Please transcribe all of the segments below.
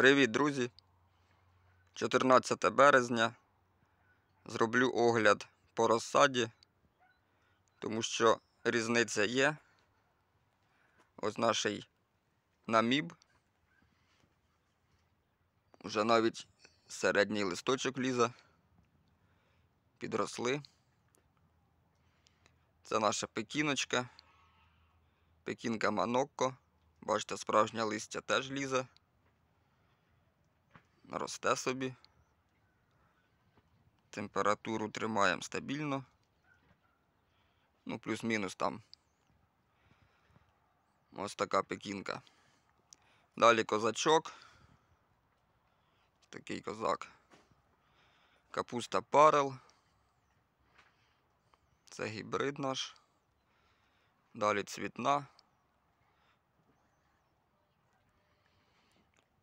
Привіт, друзі! 14 березня зроблю огляд по розсаді, тому що різниця є. Ось наш наміб. Уже навіть середній листочок ліза. Підросли. Це наша пекіночка, пекінка манокко. Бачите, справжнє листя теж лізе росте собі. Температуру тримаємо стабільно. Ну, плюс-мінус там. Ось така пекінка. Далі козачок. Такий козак. Капуста парел. Це гібрид наш. Далі цвітна.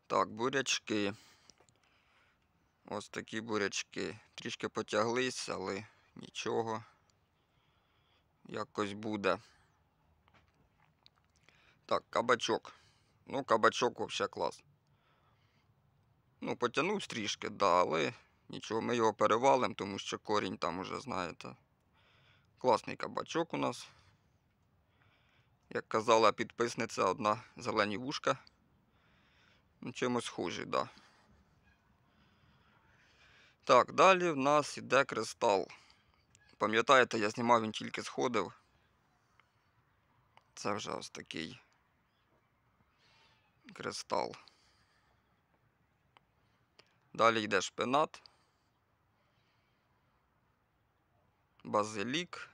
Так, бурячки. Ось такі бурячки. Трішки потяглись, але нічого. Якось буде. Так, кабачок. Ну, кабачок взагалі клас. Ну, потягнув трішки, да, але нічого, ми його перевалимо, тому що корінь там уже, знаєте. Класний кабачок у нас. Як казала підписниця, одна зелені вушка. Ну, чимось схожий, так. Да. Так, далі в нас іде кристал. Пам'ятаєте, я знімав, він тільки сходив. Це вже ось такий кристал. Далі йде шпинат. Базилік.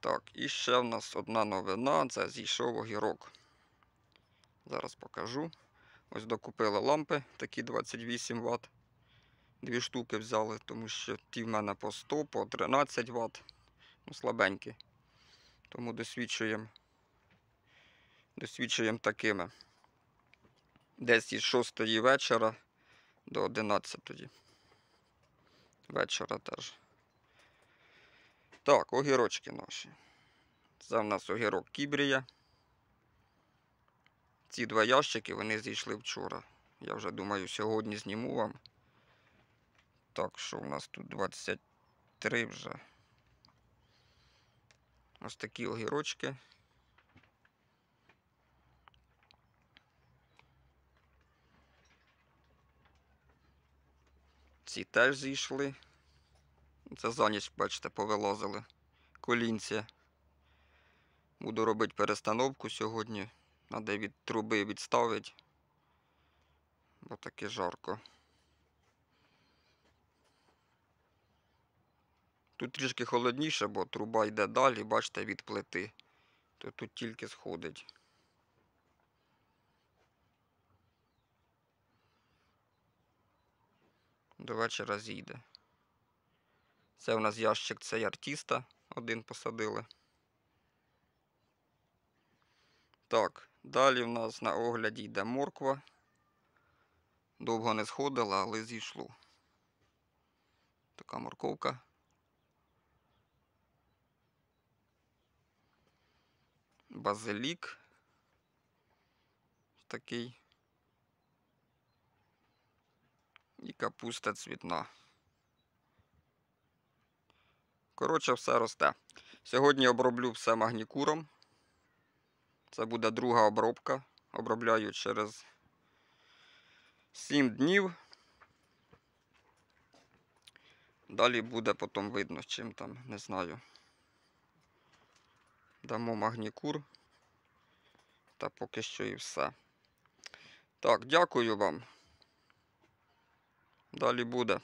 Так, і ще в нас одна новина, це зійшов огірок. Зараз покажу. Ось докупили лампи, такі 28 Вт. Дві штуки взяли, тому що ті в мене по 100, по 13 Вт. Ну, слабенькі. Тому досвідчуємо досвідчуємо такими. Десь із 6 вечора до 11 вечора теж. Так, огірочки наші. Це в нас огірок Кібрія. Ці два ящики вони зійшли вчора. Я вже думаю, сьогодні зніму вам. Так, що у нас тут 23 вже. Ось такі огірочки. Ці теж зійшли. Це за ніч, бачите, повилазили. Колінці. Буду робити перестановку сьогодні. Треба від труби відставити, бо таке жарко. Тут трішки холодніше, бо труба йде далі, бачите, від плити, то тут тільки сходить. До вечора зійде. Це у нас ящик цей артиста один посадили. Так. Далі в нас на огляді йде морква. Довго не сходила, але зійшло. Така морковка. Базилік. Такий. І капуста цвітна. Коротше, все росте. Сьогодні оброблю все магнікуром. Це буде друга обробка. Обробляю через 7 днів. Далі буде потім видно, чим там, не знаю. Дамо магнікур. Та поки що і все. Так, дякую вам. Далі буде.